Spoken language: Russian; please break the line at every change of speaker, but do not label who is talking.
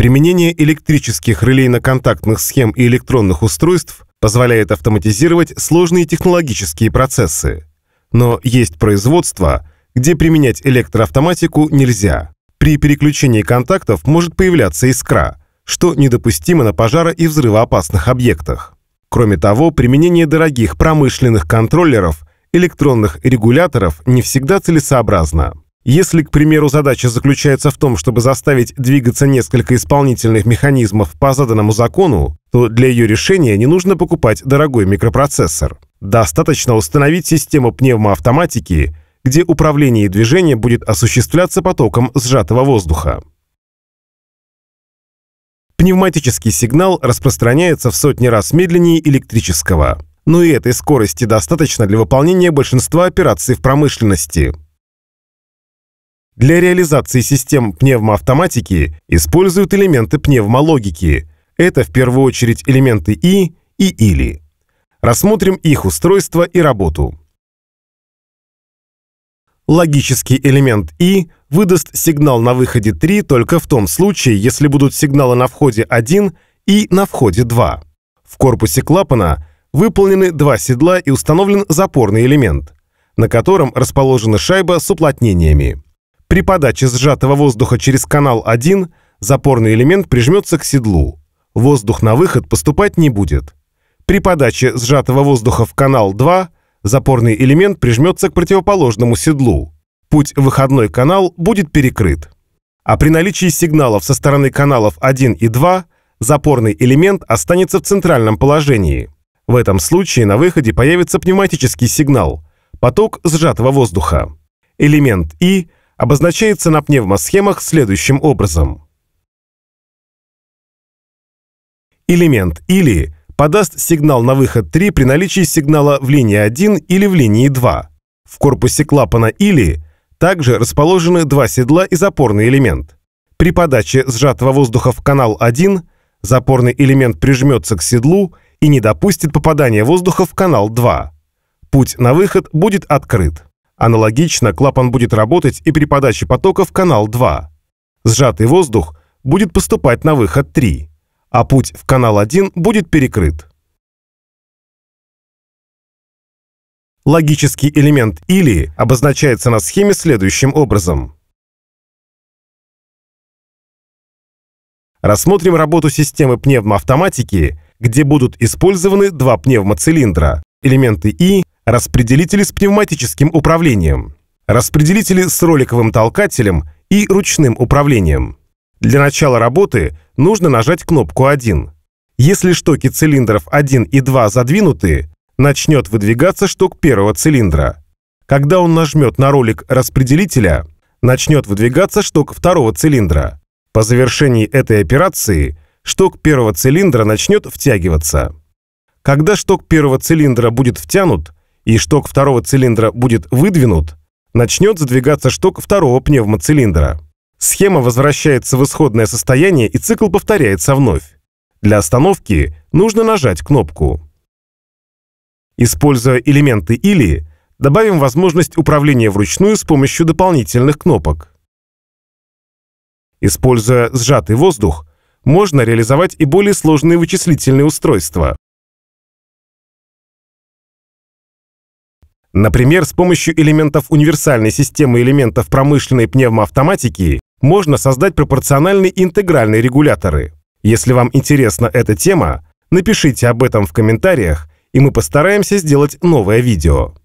Применение электрических релейно-контактных схем и электронных устройств позволяет автоматизировать сложные технологические процессы. Но есть производства, где применять электроавтоматику нельзя. При переключении контактов может появляться искра, что недопустимо на пожаро- и взрывоопасных объектах. Кроме того, применение дорогих промышленных контроллеров, электронных регуляторов не всегда целесообразно. Если, к примеру, задача заключается в том, чтобы заставить двигаться несколько исполнительных механизмов по заданному закону, то для ее решения не нужно покупать дорогой микропроцессор. Достаточно установить систему пневмоавтоматики, где управление и движение будет осуществляться потоком сжатого воздуха. Пневматический сигнал распространяется в сотни раз медленнее электрического. Но и этой скорости достаточно для выполнения большинства операций в промышленности – для реализации систем пневмоавтоматики используют элементы пневмологики. Это в первую очередь элементы «и» и «или». Рассмотрим их устройство и работу. Логический элемент «и» выдаст сигнал на выходе 3 только в том случае, если будут сигналы на входе 1 и на входе 2. В корпусе клапана выполнены два седла и установлен запорный элемент, на котором расположена шайба с уплотнениями. При подаче сжатого воздуха через канал 1 запорный элемент прижмется к седлу. Воздух на выход поступать не будет. При подаче сжатого воздуха в канал 2 запорный элемент прижмется к противоположному седлу. Путь выходной канал будет перекрыт. А при наличии сигналов со стороны каналов 1 и 2 запорный элемент останется в центральном положении. В этом случае на выходе появится пневматический сигнал – поток сжатого воздуха. Элемент И – обозначается на пневмосхемах следующим образом. Элемент «или» подаст сигнал на выход 3 при наличии сигнала в линии 1 или в линии 2. В корпусе клапана «или» также расположены два седла и запорный элемент. При подаче сжатого воздуха в канал 1 запорный элемент прижмется к седлу и не допустит попадания воздуха в канал 2. Путь на выход будет открыт. Аналогично клапан будет работать и при подаче потока в канал 2. Сжатый воздух будет поступать на выход 3, а путь в канал 1 будет перекрыт.
Логический элемент или обозначается на схеме следующим образом.
Рассмотрим работу системы пневмоавтоматики, где будут использованы два пневмоцилиндра, элементы И распределители с пневматическим управлением, распределители с роликовым толкателем и ручным управлением. Для начала работы нужно нажать кнопку 1. Если штоки цилиндров 1 и 2 задвинуты, начнет выдвигаться шток первого цилиндра. Когда он нажмет на ролик распределителя, начнет выдвигаться шток второго цилиндра. По завершении этой операции шток первого цилиндра начнет втягиваться. Когда шток первого цилиндра будет втянут, и шток второго цилиндра будет выдвинут, начнет задвигаться шток второго пневмоцилиндра. Схема возвращается в исходное состояние и цикл повторяется вновь. Для остановки нужно нажать кнопку. Используя элементы или, добавим возможность управления вручную с помощью дополнительных кнопок. Используя сжатый воздух,
можно реализовать и более сложные вычислительные устройства.
Например, с помощью элементов универсальной системы элементов промышленной пневмоавтоматики можно создать пропорциональные интегральные регуляторы. Если вам интересна эта тема, напишите об этом в комментариях, и мы
постараемся сделать новое видео.